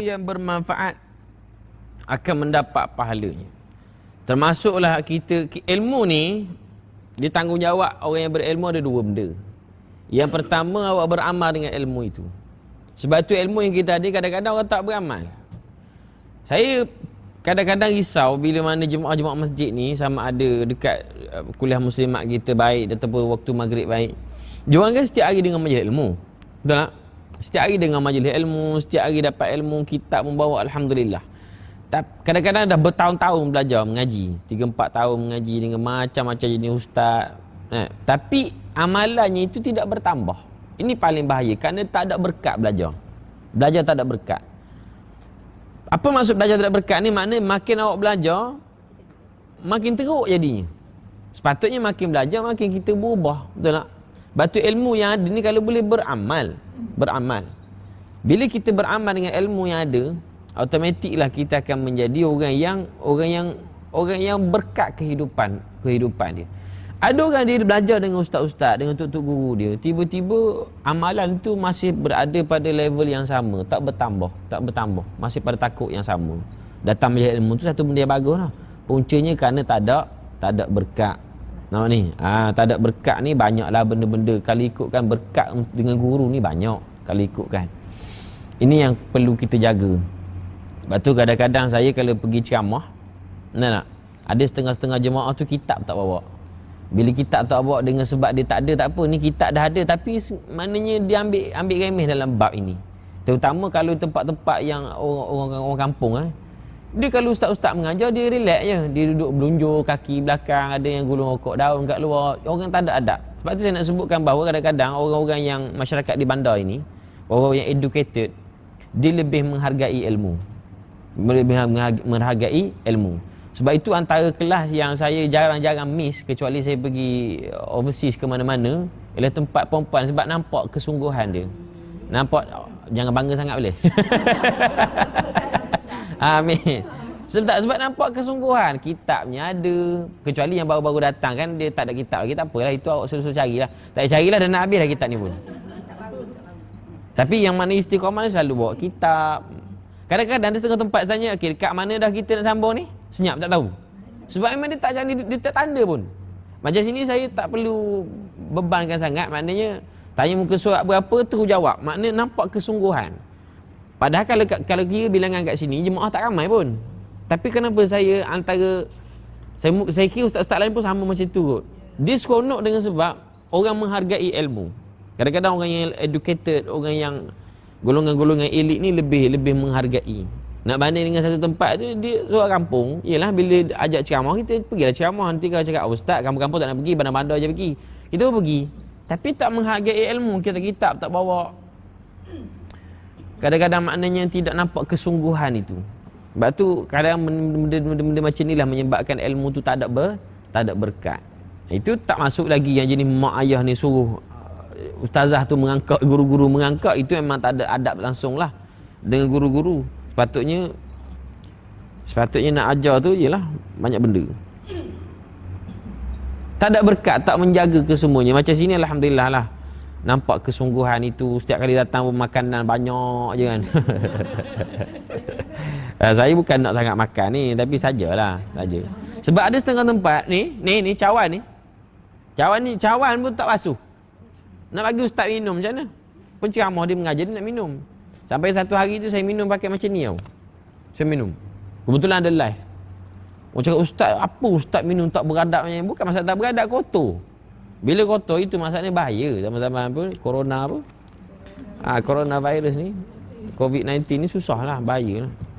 yang bermanfaat akan mendapat pahalanya. Termasuklah kita ilmu ni dia tanggungjawab orang yang berilmu ada dua benda. Yang pertama awak beramal dengan ilmu itu. Sebab tu ilmu yang kita ada kadang-kadang orang tak beramal. Saya kadang-kadang risau bila mana jemaah-jemaah masjid ni sama ada dekat eh, kuliah muslimat kita baik ataupun waktu maghrib baik. Diorang kan setiap hari dengan majlis ilmu. Betul tak? Setiap hari dengan majlis ilmu, setiap hari dapat ilmu, kitab membawa Alhamdulillah. Kadang-kadang dah bertahun-tahun belajar mengaji. 3-4 tahun mengaji dengan macam-macam jenis ustaz. Eh, tapi amalannya itu tidak bertambah. Ini paling bahaya kerana tak ada berkat belajar. Belajar tak ada berkat. Apa maksud belajar tak ada berkat ni? Makna makin awak belajar, makin teruk jadinya. Sepatutnya makin belajar, makin kita berubah. Betul tak? Batu ilmu yang ada ni kalau boleh beramal beramal. Bila kita beramal dengan ilmu yang ada, automatiklah kita akan menjadi orang yang orang yang orang yang berkat kehidupan kehidupan dia. Ada orang dia belajar dengan ustaz-ustaz, dengan tok-tok guru dia, tiba-tiba amalan tu masih berada pada level yang sama, tak bertambah, tak bertambah, masih pada takut yang sama. Datang belajar ilmu tu satu benda yang lah. Puncanya kerana tak ada tak ada berkat. Nama ni? Ah, ha, tak ada berkat ni banyaklah benda-benda kalau ikutkan berkat dengan guru ni banyak kalau ikutkan ini yang perlu kita jaga sebab tu kadang-kadang saya kalau pergi ceramah nak tak ada setengah-setengah jemaah tu kitab tak bawa bila kitab tak bawa dengan sebab dia tak ada tak apa ni kitab dah ada tapi maknanya dia ambil ambil remeh dalam bab ini terutama kalau tempat-tempat yang orang-orang kampung eh dia kalau ustaz-ustaz mengajar dia relax je dia duduk belunjur kaki belakang ada yang gulung rokok daun kat luar orang tak ada adab sebab tu saya nak sebutkan bahawa kadang-kadang orang-orang yang masyarakat di bandar ini orang yang educated dia lebih menghargai ilmu lebih menghargai ilmu sebab itu antara kelas yang saya jarang-jarang miss kecuali saya pergi overseas ke mana-mana ialah tempat perempuan sebab nampak kesungguhan dia nampak jangan bangga sangat boleh amin sebab sebab nampak kesungguhan kitabnya ada kecuali yang baru-baru datang kan dia tak ada kitab lagi tak apalah itu awak suruh-suruh carilah tak payah carilah dah nak habis dah kitab ni pun tapi yang mana istiqamah ni selalu bawa kitab. Kadang-kadang ada setengah tempat tanya, okey dekat mana dah kita nak sambung ni? Senyap tak tahu. Sebab memang dia tak jadi dia, dia tak tanda pun. Macam sini saya tak perlu bebankan sangat maknanya tanya muka surat berapa terus jawab. Maknanya nampak kesungguhan. Padahal kalau kalau kira bilangan kat sini jemaah tak ramai pun. Tapi kenapa saya antara saya saya kira ustaz-ustaz lain pun sama macam tu kot. Dia seronok dengan sebab orang menghargai ilmu. Kadang-kadang orang yang educated, orang yang golongan-golongan elit ni lebih lebih menghargai. Nak banding dengan satu tempat tu dia luar kampung. Iyalah bila ajak ceramah kita pergilah ceramah. Nanti kalau cakap oh, ustaz kampung-kampung tak nak pergi, bandar-bandar aja pergi. Kita pun pergi. Tapi tak menghargai ilmu, kita kitab tak bawa. Kadang-kadang maknanya tidak nampak kesungguhan itu. Sebab tu kadang benda-benda macam inilah menyebabkan ilmu tu tak ada ber, tak ada berkat. Itu tak masuk lagi yang jenis mak ayah ni suruh ustazah tu mengangkat guru-guru mengangkat itu memang tak ada adab langsung lah dengan guru-guru sepatutnya sepatutnya nak ajar tu ialah banyak benda tak ada berkat tak menjaga kesemuanya macam sini Alhamdulillah lah nampak kesungguhan itu setiap kali datang pun makanan banyak je kan eh, saya bukan nak sangat makan ni tapi sajalah saja sebab ada setengah tempat ni ni ni cawan ni cawan ni cawan pun tak basuh nak bagi ustaz minum macam mana? Penceramah dia mengajar dia nak minum. Sampai satu hari tu saya minum pakai macam ni tau. Saya minum. Kebetulan ada live. Orang cakap, ustaz, apa ustaz minum tak beradab macam ni? Bukan masalah tak beradab, kotor. Bila kotor itu masalahnya bahaya zaman sama apa? Corona apa? Ah, ha, coronavirus ni. COVID-19 ni susah lah, bahaya lah.